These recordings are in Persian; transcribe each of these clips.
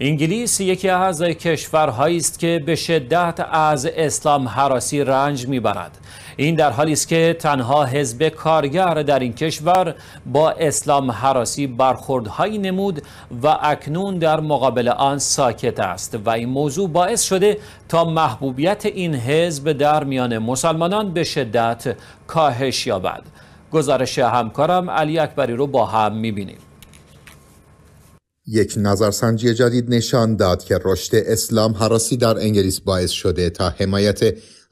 انگلیس یکی از کشورهایی است که به شدت از اسلام حراسی رنج میبرد این در حالی است که تنها حزب کارگر در این کشور با اسلام حراسی برخوردهایی نمود و اکنون در مقابل آن ساکت است و این موضوع باعث شده تا محبوبیت این حزب در میان مسلمانان به شدت کاهش یابد گزارش همکارم علی اکبری رو با هم میبینیم یک نظرسنجی جدید نشان داد که رشد اسلام حراسی در انگلیس باعث شده تا حمایت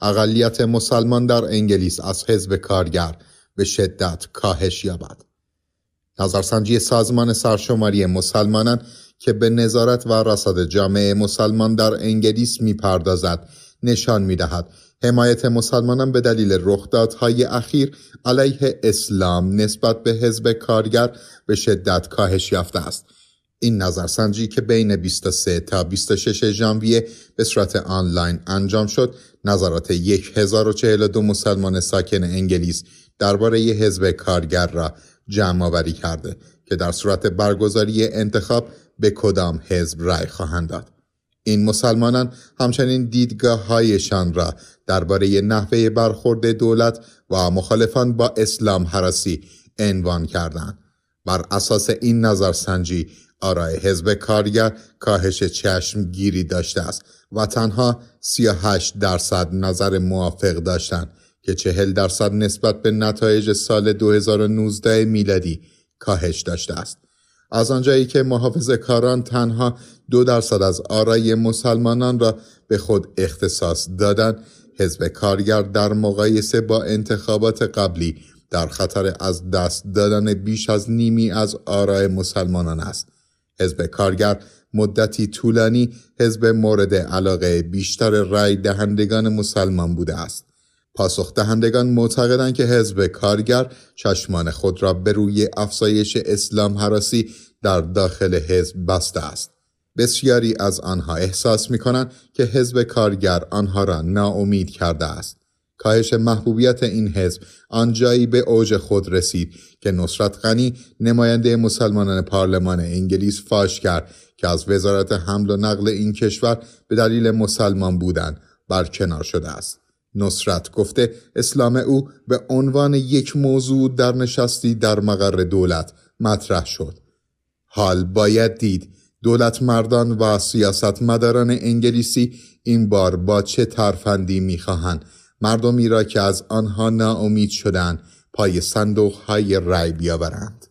اقلیت مسلمان در انگلیس از حزب کارگر به شدت کاهش یابد. نظرسنجی سازمان سرشماری مسلمانان که به نظارت و رصد جامعه مسلمان در انگلیس میپردازد نشان میدهد حمایت مسلمانان به دلیل رخدادهای اخیر علیه اسلام نسبت به حزب کارگر به شدت کاهش یافته است این نظرسنجی که بین 23 تا 26 ژانویه به صورت آنلاین انجام شد نظرات 1042 مسلمان ساکن انگلیس درباره حزب کارگر را جمع آوری کرده که در صورت برگزاری انتخاب به کدام حزب رأی خواهند داد این مسلمانان همچنین دیدگاه هایشان را درباره نحوه برخورد دولت و مخالفان با اسلام حراسی عنوان کردند بر اساس این نظرسنجی آرای حزب کارگر کاهش چشمگیری داشته است و تنها 38 درصد نظر موافق داشتند که 40 درصد نسبت به نتایج سال 2019 میلادی کاهش داشته است. از آنجایی که محافظ کاران تنها دو درصد از آرای مسلمانان را به خود اختصاص دادند، حزب کارگر در مقایسه با انتخابات قبلی در خطر از دست دادن بیش از نیمی از آرای مسلمانان است. حزب کارگر مدتی طولانی حزب مورد علاقه بیشتر رای دهندگان مسلمان بوده است. پاسخ دهندگان معتقدند که حزب کارگر چشمان خود را به روی افزایش اسلام حراسی در داخل حزب بسته است. بسیاری از آنها احساس می کنند که حزب کارگر آنها را ناامید کرده است. کاهش محبوبیت این حزب آنجایی به اوج خود رسید که نصرت غنی نماینده مسلمانان پارلمان انگلیس فاش کرد که از وزارت حمل و نقل این کشور به دلیل مسلمان بودن برکنار شده است نصرت گفته اسلام او به عنوان یک موضوع در نشستی در مقر دولت مطرح شد حال باید دید دولت مردان و سیاستمداران مداران انگلیسی این بار با چه ترفندی میخواهند مردمی را که از آنها ناامید شدند پای صندوق های رای بیاورند